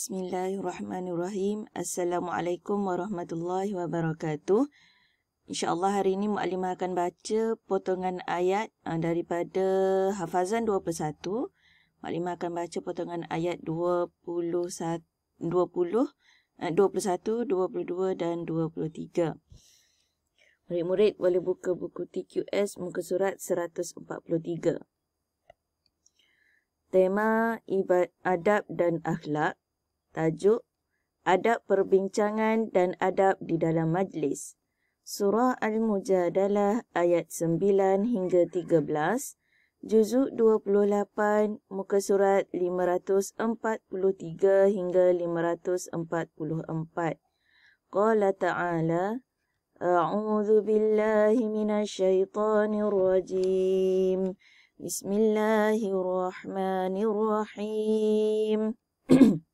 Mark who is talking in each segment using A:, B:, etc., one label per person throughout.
A: Bismillahirrahmanirrahim. Assalamualaikum warahmatullahi wabarakatuh. InsyaAllah hari ini Mu'alimah akan baca potongan ayat ah, daripada Hafazan 21. Mu'alimah akan baca potongan ayat 20, 20, 21, 22 dan 23. Murid-murid boleh buka buku TQS muka surat 143. Tema ibadat, adab dan akhlak. Tajuk Adab Perbincangan dan Adab di Dalam Majlis Surah Al-Mujadalah ayat 9 hingga 13 Juzuk 28 muka surat 543 hingga 544 Qala Ta'ala A'udhu Billahi Minasyaitanir Rajim Bismillahirrahmanirrahim.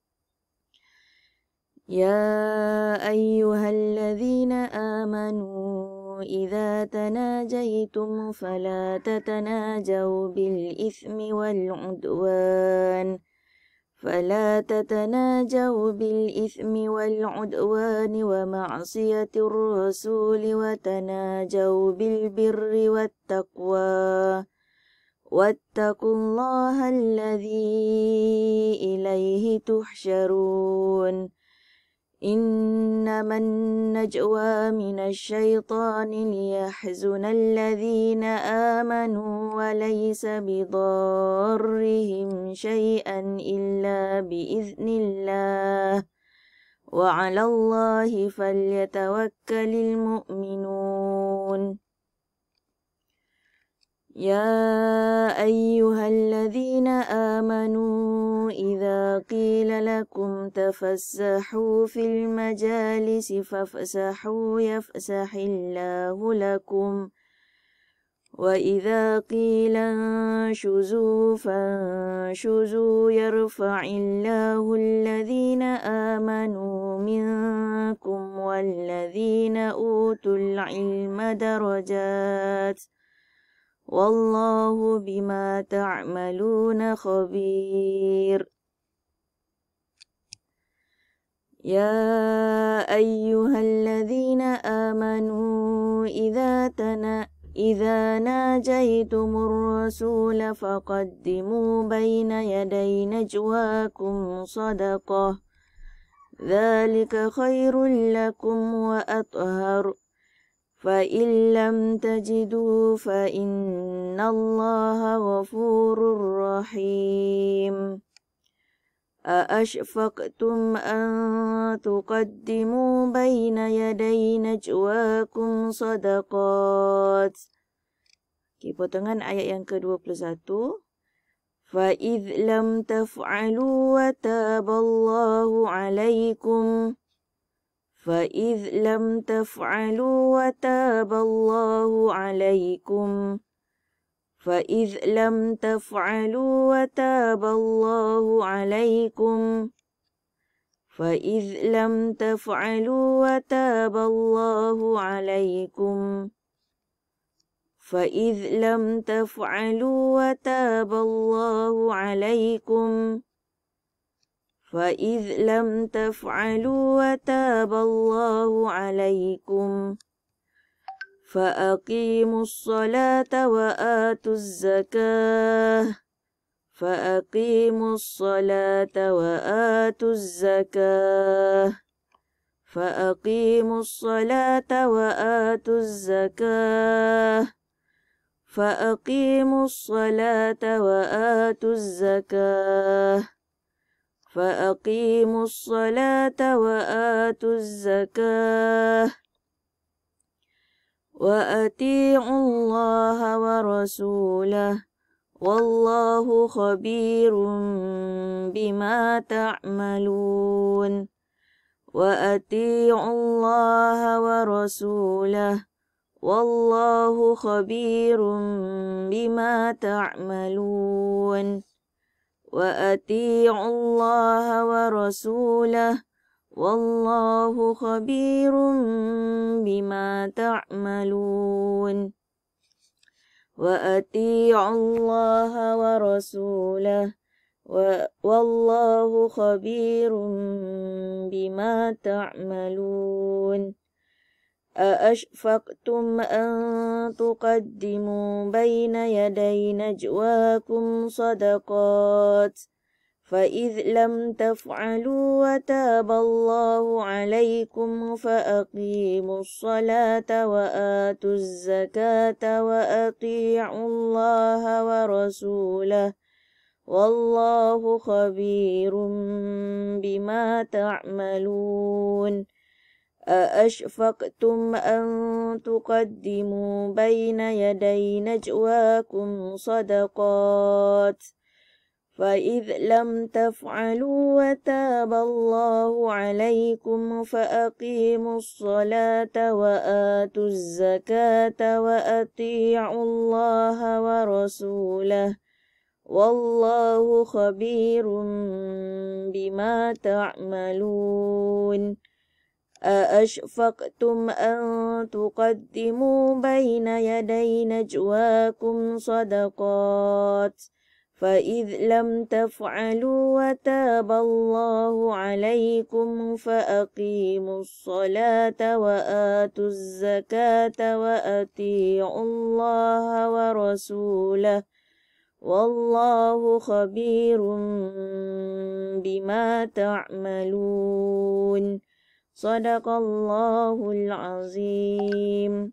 A: يا أيها الذين آمنوا إذا تناجيتم فلا تتناجوا بالإثم والعدوان فلا تتناجوا بالإثم والعدوان ومعصية الرسول وتناجوا بالبر والتقوى واتقوا الله الذي إليه تحشرون إنما النجوى من الشيطان ليحزن الذين آمنوا وليس بضارهم شيئا إلا بإذن الله وعلى الله فليتوكل المؤمنون يا أيها الذين آمنوا إذا قيل لكم تفسحوا في المجالس فافسحوا يفسح الله لكم وإذا قيل انشزوا فانشزوا يرفع الله الذين آمنوا منكم والذين أوتوا العلم درجات ۖ والله بما تعملون خبير يا أيها الذين آمنوا إذا تنا إذا ناجيتم الرسول فقدموا بين يدي نجواكم صدقة ذلك خير لكم وأطهر فإن لم تجدوا فإن الله غفور رحيم أأشفقتم أن تقدموا بين يدي نجواكم صدقات Kipu tengan ayat yang ke-21 فَإِذْ لَمْ تَفْعَلُوا وَتَابَ اللَّهُ عَلَيْكُمْ فإذ لم تفعلوا وتاب الله عليكم فإذ لم تفعلوا وتاب الله عليكم فإذ لم تفعلوا وتاب الله عليكم فإذ لم تفعلوا وتاب الله عليكم فإذ لم تفعلوا وتاب الله عليكم فأقيموا الصلاة وآتوا الزكاة فأقيموا الصلاة وآتوا الزكاة فأقيموا الصلاة وآتوا الزكاة فأقيموا الصلاة وآتوا الزكاة فأقيموا الصلاة وآتوا الزكاة وأطيعوا الله ورسوله والله خبير بما تعملون وأطيعوا الله ورسوله والله خبير بما تعملون وأطيعوا الله ورسوله والله خبير بما تعملون وأطيعوا الله ورسوله والله خبير بما تعملون أأشفقتم أن تقدموا بين يدي نجواكم صدقات فإذ لم تفعلوا وتاب الله عليكم فأقيموا الصلاة وآتوا الزكاة وأطيعوا الله ورسوله والله خبير بما تعملون أأشفقتم أن تقدموا بين يدي نجواكم صدقات فإذ لم تفعلوا وتاب الله عليكم فأقيموا الصلاة وآتوا الزكاة وأطيعوا الله ورسوله والله خبير بما تعملون أأشفقتم أن تقدموا بين يدي نجواكم صدقات فإذ لم تفعلوا وتاب الله عليكم فأقيموا الصلاة وآتوا الزكاة وأطيعوا الله ورسوله والله خبير بما تعملون صدق الله العظيم